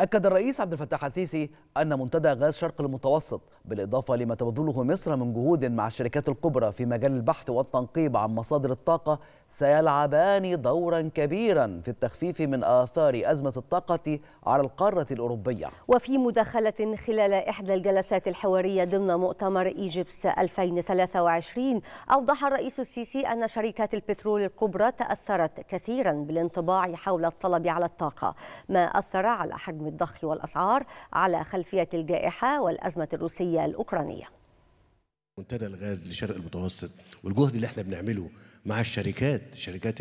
أكد الرئيس عبد الفتاح السيسي أن منتدى غاز شرق المتوسط بالإضافة لما تبذله مصر من جهود مع الشركات الكبرى في مجال البحث والتنقيب عن مصادر الطاقة سيلعبان دورا كبيرا في التخفيف من آثار أزمة الطاقة على القارة الأوروبية وفي مداخلة خلال إحدى الجلسات الحوارية ضمن مؤتمر إيجيبس 2023 أوضح الرئيس السيسي أن شركات البترول الكبرى تأثرت كثيرا بالانطباع حول الطلب على الطاقة ما أثر على حجم نجم والأسعار على خلفية الجائحة والأزمة الروسية الأوكرانية منتدى الغاز لشرق المتوسط والجهد اللي احنا بنعمله مع الشركات شركات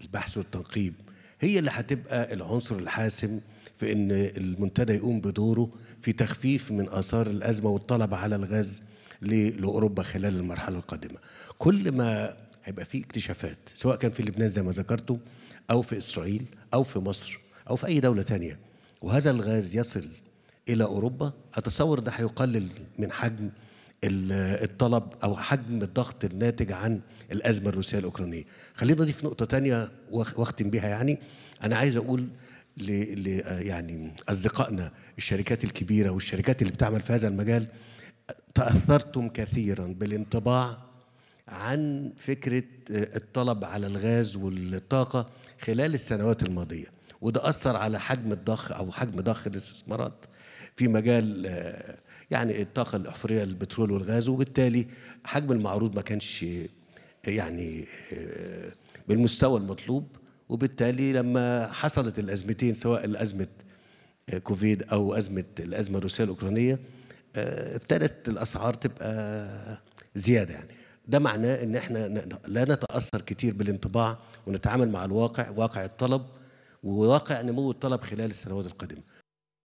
البحث والتنقيب هي اللي هتبقى العنصر الحاسم في ان المنتدى يقوم بدوره في تخفيف من اثار الازمه والطلب على الغاز لاوروبا خلال المرحله القادمه. كل ما هيبقى فيه اكتشافات سواء كان في لبنان زي ما ذكرته او في اسرائيل او في مصر او في اي دوله ثانيه وهذا الغاز يصل الى اوروبا اتصور ده هيقلل من حجم الطلب او حجم الضغط الناتج عن الازمه الروسيه الاوكرانيه خلينا اضيف نقطه تانية واختم بها يعني انا عايز اقول ل يعني اصدقائنا الشركات الكبيره والشركات اللي بتعمل في هذا المجال تاثرتم كثيرا بالانطباع عن فكره آه، الطلب على الغاز والطاقه خلال السنوات الماضيه وده أثر على حجم الضخ أو حجم ضخ الاستثمارات في مجال آه، يعني الطاقة الأحفورية البترول والغاز وبالتالي حجم المعروض ما كانش آه، يعني آه، بالمستوى المطلوب وبالتالي لما حصلت الأزمتين سواء أزمة كوفيد أو أزمة الأزمة الروسية الأوكرانية ابتدت الأسعار تبقى زيادة يعني ده معناه ان احنا لا نتاثر كتير بالانطباع ونتعامل مع الواقع واقع الطلب وواقع نمو الطلب خلال السنوات القادمه